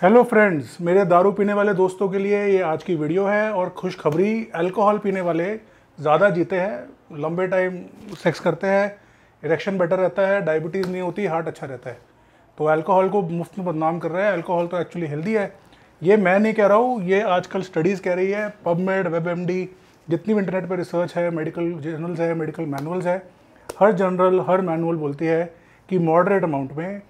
hello friends मेरे दारू पीने वाले दोस्तों के लिए ये आज की वीडियो है और खुशखबरी अल्कोहल पीने वाले ज़्यादा जीते हैं लंबे टाइम सेक्स करते हैं इरेक्शन बेटर रहता है डायबिटीज़ नहीं होती हार्ट अच्छा रहता है तो अल्कोहल को मुफ्त में बदनाम कर रहे हैं अल्कोहल तो एक्चुअली हेल्दी है ये मैं नहीं कह रहा हूँ ये आजकल स्टडीज़ कह रही है पबमेड वेब एम जितनी भी इंटरनेट पर रिसर्च है मेडिकल जर्नल्स है मेडिकल मैनुअल्स है हर जर्नल हर मैनुअल बोलती है कि मॉडरेट अमाउंट में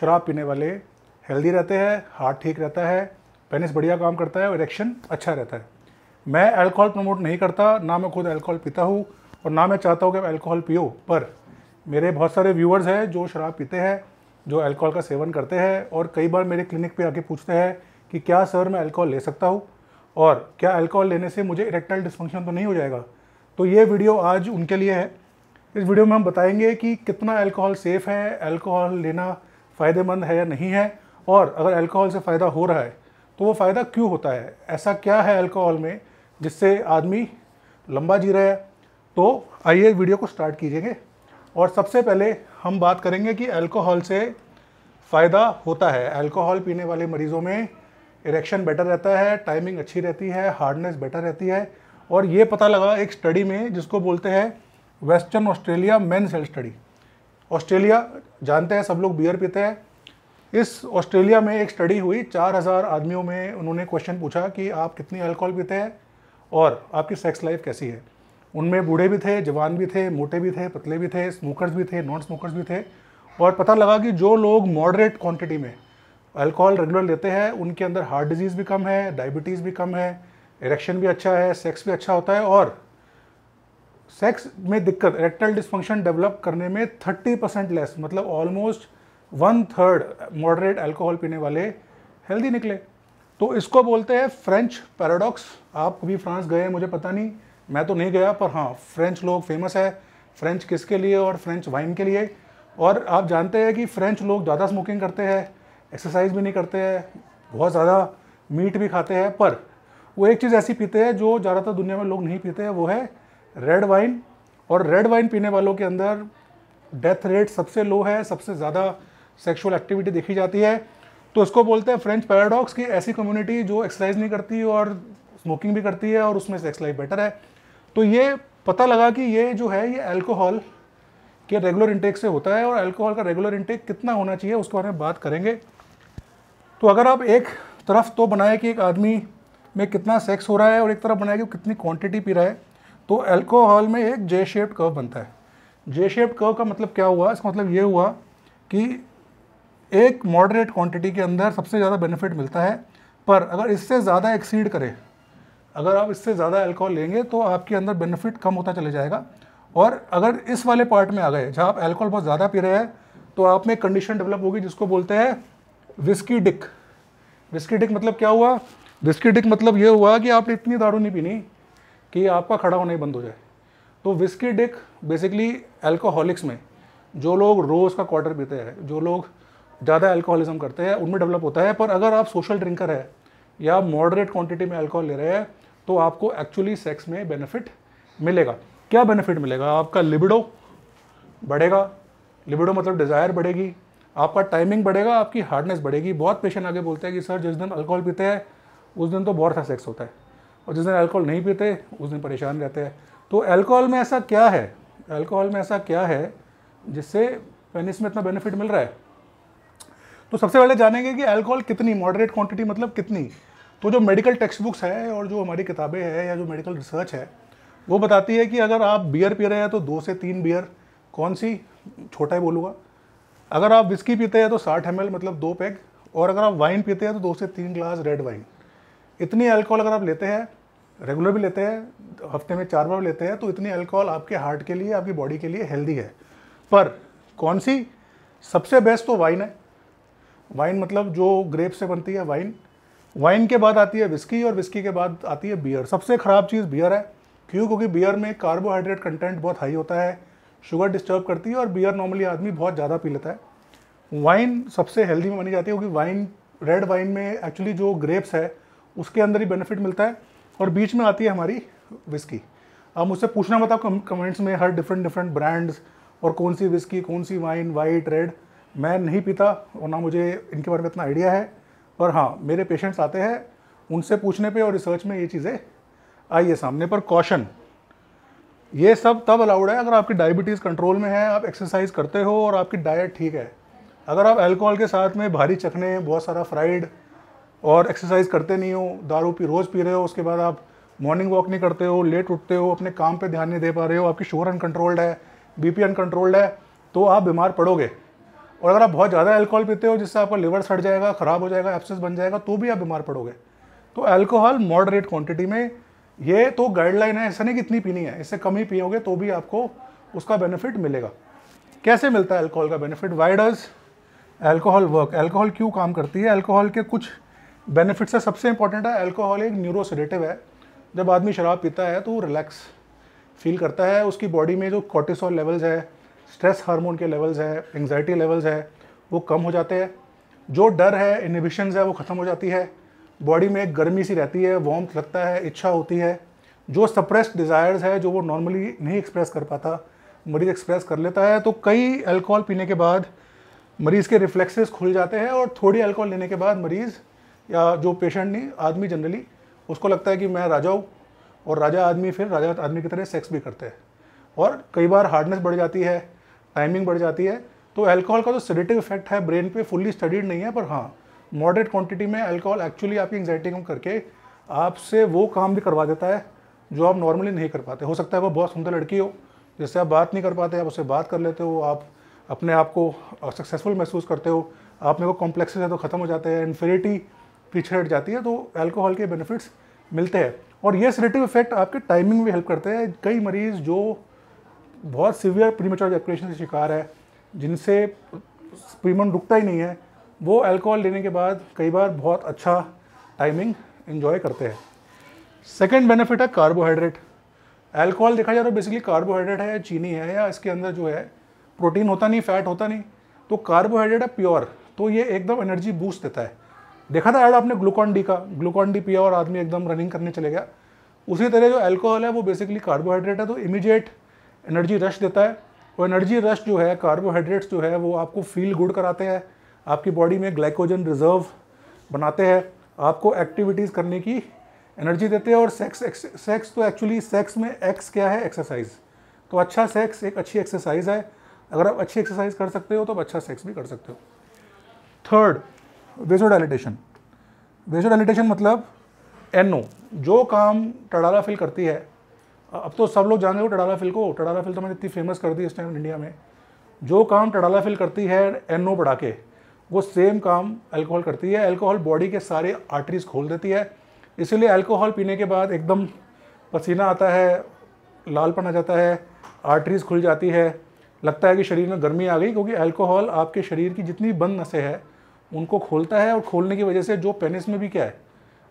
शराब पीने वाले हेल्दी रहते हैं हार्ट ठीक रहता है पेनिस बढ़िया काम करता है और इरेक्शन अच्छा रहता है मैं अल्कोहल प्रमोट नहीं करता ना मैं खुद अल्कोहल पीता हूँ और ना मैं चाहता हूँ कि अल्कोहल पियो पर मेरे बहुत सारे व्यूअर्स हैं जो शराब पीते हैं जो अल्कोहल का सेवन करते हैं और कई बार मेरे क्लिनिक पे आके पूछते हैं कि क्या सर मैं अल्कोहल ले सकता हूँ और क्या अल्कोहल लेने से मुझे इरेक्टाइल डिस्फंक्शन तो नहीं हो जाएगा तो ये वीडियो आज उनके लिए है इस वीडियो में हम बताएंगे कि कितना अल्कोहल सेफ़ है अल्कोहल लेना फ़ायदेमंद है या नहीं है और अगर अल्कोहल से फ़ायदा हो रहा है तो वो फ़ायदा क्यों होता है ऐसा क्या है अल्कोहल में जिससे आदमी लंबा जी रहा है तो आइए वीडियो को स्टार्ट कीजिएगे और सबसे पहले हम बात करेंगे कि अल्कोहल से फ़ायदा होता है अल्कोहल पीने वाले मरीज़ों में इरेक्शन बेटर रहता है टाइमिंग अच्छी रहती है हार्डनेस बेटर रहती है और ये पता लगा एक स्टडी में जिसको बोलते हैं western Australia men cell study Australia जानते हैं सब लोग बियर पीते हैं इस ऑस्ट्रेलिया में एक स्टडी हुई 4000 आदमियों में उन्होंने क्वेश्चन पूछा कि आप कितनी अल्कोहल पीते हैं और आपकी सेक्स लाइफ कैसी है उनमें बूढ़े भी थे जवान भी थे मोटे भी थे पतले भी थे स्मोकर्स भी थे नॉन स्मोकर्स भी थे और पता लगा कि जो लोग मॉडरेट क्वांटिटी में अल्कोहल रेगुलर लेते हैं उनके अंदर हार्ट डिजीज़ भी कम है डायबिटीज़ भी कम है इरेक्शन भी अच्छा है सेक्स भी अच्छा होता है और सेक्स में दिक्कत इरेक्टल डिस्फंक्शन डेवलप करने में 30 परसेंट लेस मतलब almost one third moderate alcohol पीने वाले हेल्दी निकले तो इसको बोलते हैं फ्रेंच पैराडॉक्स आप कभी फ्रांस गए हैं मुझे पता नहीं मैं तो नहीं गया पर हाँ फ्रेंच लोग फेमस है फ्रेंच किसके लिए और फ्रेंच वाइन के लिए और आप जानते हैं कि फ्रेंच लोग ज़्यादा स्मोकिंग करते हैं एक्सरसाइज भी नहीं करते हैं बहुत ज़्यादा मीट भी खाते हैं पर वो एक चीज़ ऐसी पीते हैं जो ज़्यादातर दुनिया में लोग नहीं पीते हैं वो है रेड वाइन और रेड वाइन पीने वालों के अंदर डेथ रेट सबसे लो है सबसे ज़्यादा सेक्सुअल एक्टिविटी देखी जाती है तो इसको बोलते हैं फ्रेंच पैराडॉक्स कि ऐसी कम्युनिटी जो एक्सरसाइज नहीं करती और स्मोकिंग भी करती है और उसमें सेक्स लाइफ बेटर है तो ये पता लगा कि ये जो है ये अल्कोहल के रेगुलर इंटेक से होता है और अल्कोहल का रेगुलर इंटेक कितना होना चाहिए उसके बारे में बात करेंगे तो अगर आप एक तरफ तो बनाए कि एक आदमी में कितना सेक्स हो रहा है और एक तरफ बनाए कि कितनी क्वांटिटी पी रहा है तो अल्कोहल में एक जे शेप्ड कर्व बनता है जे शेप्ड कर्व का मतलब क्या हुआ इसका मतलब ये हुआ कि एक मॉडरेट क्वांटिटी के अंदर सबसे ज़्यादा बेनिफिट मिलता है पर अगर इससे ज़्यादा एक्सीड करें अगर आप इससे ज़्यादा अल्कोहल लेंगे तो आपके अंदर बेनिफिट कम होता चले जाएगा और अगर इस वाले पार्ट में आ गए जहाँ आप अल्कोहल बहुत ज़्यादा पी रहे हैं तो आप में कंडीशन डेवलप होगी जिसको बोलते हैं विस्की डिक विस्की डिक मतलब क्या हुआ विस्की डिक मतलब ये हुआ कि आपने इतनी दारू नहीं पीनी कि आपका खड़ा होना ही बंद हो जाए तो विस्की डिक बेसिकली एल्कोहलिक्स में जो लोग रोज़ का क्वार्टर पीते हैं जो लोग ज़्यादा अल्कोहलिज्म करते हैं उनमें डेवलप होता है पर अगर आप सोशल ड्रिंकर है या मॉडरेट क्वांटिटी में अल्कोहल ले रहे हैं तो आपको एक्चुअली सेक्स में बेनिफिट मिलेगा क्या बेनिफिट मिलेगा आपका लिबिडो बढ़ेगा लिबिडो मतलब डिज़ायर बढ़ेगी आपका टाइमिंग बढ़ेगा आपकी हार्डनेस बढ़ेगी बहुत पेशेंट आगे बोलते हैं कि सर जिस दिन अल्कोहल पीते हैं उस दिन तो बहुत सा सेक्स होता है और जिस दिन अल्कोहल नहीं पीते उस दिन परेशान रहते हैं तो अल्कोहल में ऐसा क्या है अल्कोहल में ऐसा क्या है जिससे पेनिस में इतना बेनिफिट मिल रहा है तो सबसे पहले जानेंगे कि अल्कोहल कितनी मॉडरेट क्वांटिटी मतलब कितनी तो जो मेडिकल टेक्स्ट बुक्स है और जो हमारी किताबें हैं या जो मेडिकल रिसर्च है वो बताती है कि अगर आप बियर पी रहे हैं तो दो से तीन बियर कौन सी छोटा ही बोलूँगा अगर आप विस्की पीते हैं तो साठ एम मतलब दो पैग और अगर आप वाइन पीते हैं तो दो से तीन ग्लास रेड वाइन इतनी अल्कोहल अगर आप लेते हैं रेगुलर भी लेते हैं हफ्ते में चार बार लेते हैं तो इतनी अल्कोहल आपके हार्ट के लिए आपकी बॉडी के लिए हेल्दी है पर कौन सी सबसे बेस्ट तो वाइन है वाइन मतलब जो ग्रेप से बनती है वाइन वाइन के बाद आती है विस्की और विस्की के बाद आती है बियर सबसे ख़राब चीज़ बियर है क्यों क्योंकि बियर में कार्बोहाइड्रेट कंटेंट बहुत हाई होता है शुगर डिस्टर्ब करती है और बियर नॉर्मली आदमी बहुत ज़्यादा पी लेता है वाइन सबसे हेल्दी में मानी जाती है क्योंकि वाइन रेड वाइन में एक्चुअली जो ग्रेप्स है उसके अंदर ही बेनिफिट मिलता है और बीच में आती है हमारी विस्की अब मुझसे पूछना बताओ कमेंट्स में हर डिफरेंट डिफरेंट ब्रांड्स और कौन सी विस्की कौन सी वाइन वाइट रेड मैं नहीं पीता और ना मुझे इनके बारे में इतना आइडिया है पर हाँ मेरे पेशेंट्स आते हैं उनसे पूछने पे और रिसर्च में ये चीज़ें आई है सामने पर कॉशन ये सब तब अलाउड है अगर आपकी डायबिटीज़ कंट्रोल में है आप एक्सरसाइज करते हो और आपकी डाइट ठीक है अगर आप अल्कोहल के साथ में भारी चखने बहुत सारा फ्राइड और एक्सरसाइज करते नहीं हो दारू पी रोज़ पी रहे हो उसके बाद आप मॉर्निंग वॉक नहीं करते हो लेट उठते हो अपने काम पे ध्यान नहीं दे पा रहे हो आपकी शुगर अनकंट्रोल्ड है बीपी अनकंट्रोल्ड है तो आप बीमार पड़ोगे और अगर आप बहुत ज़्यादा एल्कोहल पीते हो जिससे आपका लिवर सड़ जाएगा ख़राब हो जाएगा एब्सेंस बन जाएगा तो भी आप बीमार पड़ोगे तो एल्कोहल मॉडरेट क्वांटिटी में ये तो गाइडलाइन है ऐसा नहीं कि इतनी पीनी है इससे कम ही पियोगे तो भी आपको उसका बेनिफिट मिलेगा कैसे मिलता है एल्कोहल का benefit why does alcohol work alcohol क्यों काम करती है एल्कोहल के कुछ बेनिफिट्स है सबसे इंपॉर्टेंट है एल्कोहल एक न्यूरोसिडेटिव है जब आदमी शराब पीता है तो वो रिलैक्स फील करता है उसकी बॉडी में जो कॉर्टिसोल लेवल्स है स्ट्रेस हार्मोन के लेवल्स है एंगजाइटी लेवल्स है वो कम हो जाते हैं जो डर है इनिबिशन है वो ख़त्म हो जाती है बॉडी में एक गर्मी सी रहती है वॉम्थ लगता है इच्छा होती है जो सप्रेस्ड डिज़ायर्स है जो वो नॉर्मली नहीं एक्सप्रेस कर पाता मरीज़ एक्सप्रेस कर लेता है तो कई अल्कोहल पीने के बाद मरीज़ के रिफ्लेक्सेस खुल जाते हैं और थोड़ी अल्कोहल लेने के बाद मरीज़ या जो पेशेंट नहीं आदमी जनरली उसको लगता है कि मैं राजा हूँ और राजा आदमी फिर राजा आदमी की तरह सेक्स भी करते हैं और कई बार हार्डनेस बढ़ जाती है टाइमिंग बढ़ जाती है तो एल्कोहल का जो सेडेटिव इफेक्ट है ब्रेन पे फुल्ली स्टडीड नहीं है पर हाँ मॉडरेट क्वांटिटी में एल्कोहल एक्चुअली आपकी एंगजाइटी कम करके आपसे वो काम भी करवा देता है जो आप नॉर्मली नहीं कर पाते हो सकता है वो बहुत सुंदर लड़की हो जिससे आप बात नहीं कर पाते आप उससे बात कर लेते हो आप अपने आप को सक्सेसफुल महसूस करते हो आप में वो कॉम्प्लेक्सेस है तो ख़त्म हो जाते हैं इन्फिनिटी पीछे हट जाती है तो एल्कोहल के बेनिफिट्स मिलते हैं और ये सेडेटिव इफेक्ट आपके टाइमिंग में हेल्प करते हैं कई मरीज़ जो बहुत सीवियर प्रीमेचर एकुलेशन का शिकार है जिनसे प्रीमन रुकता ही नहीं है वो अल्कोहल लेने के बाद कई बार बहुत अच्छा टाइमिंग इन्जॉय करते हैं सेकेंड बेनिफिट है कार्बोहाइड्रेट अल्कोहल देखा जाए तो बेसिकली कार्बोहाइड्रेट है या चीनी है या इसके अंदर जो है प्रोटीन होता नहीं फैट होता नहीं तो कार्बोहाइड्रेट है प्योर तो ये एकदम एनर्जी बूस्ट देता है देखा था ऐड आपने ग्लूकॉन डी का ग्लूकॉन डी पिया और आदमी एकदम रनिंग करने चले गया उसी तरह जो अल्कोहल है वो बेसिकली कार्बोहाइड्रेट है तो इमीडिएट एनर्जी रश देता है और एनर्जी रश जो है कार्बोहाइड्रेट्स जो है वो आपको फील गुड कराते हैं आपकी बॉडी में ग्लाइकोजन रिजर्व बनाते हैं आपको एक्टिविटीज़ करने की एनर्जी देते हैं और सेक्स सेक्स तो एक्चुअली सेक्स में एक्स क्या है एक्सरसाइज तो अच्छा सेक्स एक अच्छी एक्सरसाइज है अगर आप अच्छी एक्सरसाइज कर सकते हो तो आप अच्छा सेक्स भी कर सकते हो थर्ड वेजोडाइलिटेशन वेजोडाइलिटेशन मतलब एनओ जो काम टडाला फिल करती है अब तो सब लोग जानते हो टडाला फिल को टडाला फिल तो मैंने इतनी फेमस कर दी इस टाइम इंडिया में जो काम टडाला फिल करती है एन बढ़ा के वो सेम काम अल्कोहल करती है अल्कोहल बॉडी के सारे आर्टरीज खोल देती है इसीलिए अल्कोहल पीने के बाद एकदम पसीना आता है लालपन आ जाता है आर्टरीज खुल जाती है लगता है कि शरीर में गर्मी आ गई क्योंकि अल्कोहल आपके शरीर की जितनी बंद नसें हैं उनको खोलता है और खोलने की वजह से जो पेनिस में भी क्या है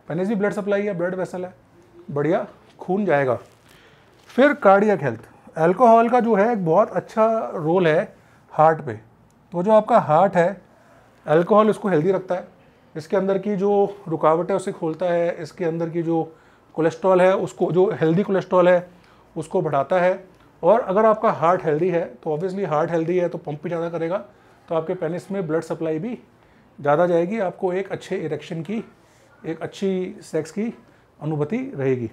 पेनिस भी ब्लड सप्लाई है ब्लड वेसल है बढ़िया खून जाएगा फिर कार्डियक हेल्थ अल्कोहल का जो है एक बहुत अच्छा रोल है हार्ट पे तो जो आपका हार्ट है अल्कोहल इसको हेल्दी रखता है इसके अंदर की जो रुकावट है उसे खोलता है इसके अंदर की जो कोलेस्ट्रॉल है उसको जो हेल्दी कोलेस्ट्रॉल है उसको बढ़ाता है और अगर आपका हार्ट हेल्दी है तो ऑब्वियसली हार्ट हेल्दी है तो पंप भी ज़्यादा करेगा तो आपके पेनिस में ब्लड सप्लाई भी ज़्यादा जाएगी आपको एक अच्छे इरेक्शन की एक अच्छी सेक्स की अनुभूति रहेगी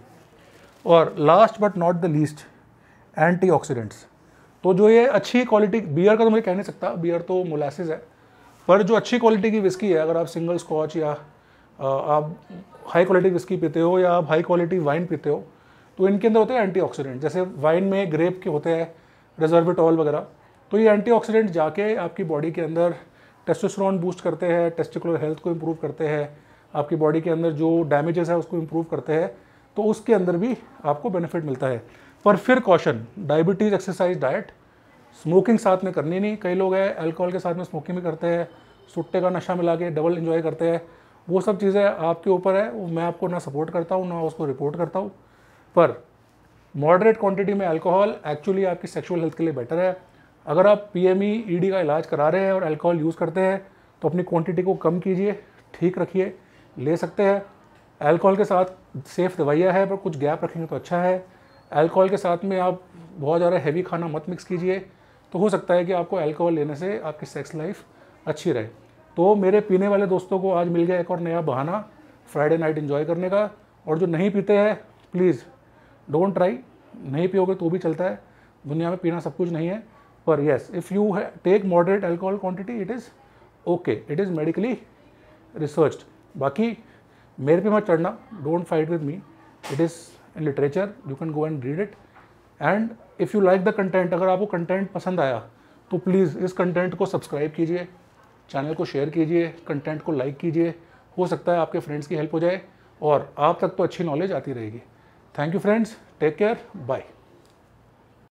और last but not the least anti तो जो ये अच्छी क्वालिटी बियर का तो मुझे कह नहीं सकता बियर तो मोलासिस है पर जो अच्छी क्वालिटी की विस्की है अगर आप सिंगल स्कॉच या आप हाई क्वालिटी विस्की पीते हो या आप हाई क्वालिटी वाइन पीते हो तो इनके अंदर होते हैं एंटी जैसे वाइन में ग्रेप के होते हैं रिजर्विटॉल वगैरह तो ये एंटी जाके आपकी बॉडी के अंदर टेस्टोस्टेरोन बूस्ट करते हैं टेस्टिकुलर हेल्थ को इम्प्रूव करते हैं आपकी बॉडी के अंदर जो डैमेजेस है उसको इम्प्रूव करते हैं तो उसके अंदर भी आपको बेनिफिट मिलता है पर फिर caution diabetes exercise diet smoking साथ में करनी नहीं कई लोग हैं अल्कोहल के साथ में स्मोकिंग भी करते हैं सुट्टे का नशा मिला के डबल इन्जॉय करते हैं वो सब चीज़ें आपके ऊपर है मैं आपको ना सपोर्ट करता हूँ ना उसको रिपोर्ट करता हूँ पर मॉडरेट क्वांटिटी में अल्कोहल एक्चुअली आपकी सेक्सुअल हेल्थ के लिए बेटर है अगर आप पी एम ई का इलाज करा रहे हैं और अल्कोहल यूज़ करते हैं तो अपनी क्वांटिटी को कम कीजिए ठीक रखिए ले सकते हैं अल्कोहल के साथ सेफ़ दवाइयाँ है पर कुछ गैप रखेंगे तो अच्छा है अल्कोहल के साथ में आप बहुत ज़्यादा हैवी खाना मत मिक्स कीजिए तो हो सकता है कि आपको अल्कोहल लेने से आपकी सेक्स लाइफ अच्छी रहे तो मेरे पीने वाले दोस्तों को आज मिल गया एक और नया बहाना फ्राइडे नाइट इन्जॉय करने का और जो नहीं पीते हैं प्लीज़ डोंट ट्राई नहीं पियोगे तो भी चलता है दुनिया में पीना सब कुछ नहीं है पर येस इफ़ यू है take moderate alcohol quantity it is okay it is medically research बाकी मेरे पे मत चढ़ना don't fight with me it is in literature you can go and read it and if you like the content अगर आपको content पसंद आया तो प्लीज़ इस कंटेंट को सब्सक्राइब कीजिए चैनल को शेयर कीजिए कंटेंट को लाइक कीजिए हो सकता है आपके फ्रेंड्स की हेल्प हो जाए और आप तक तो अच्छी नॉलेज आती रहेगी thank you friends take care bye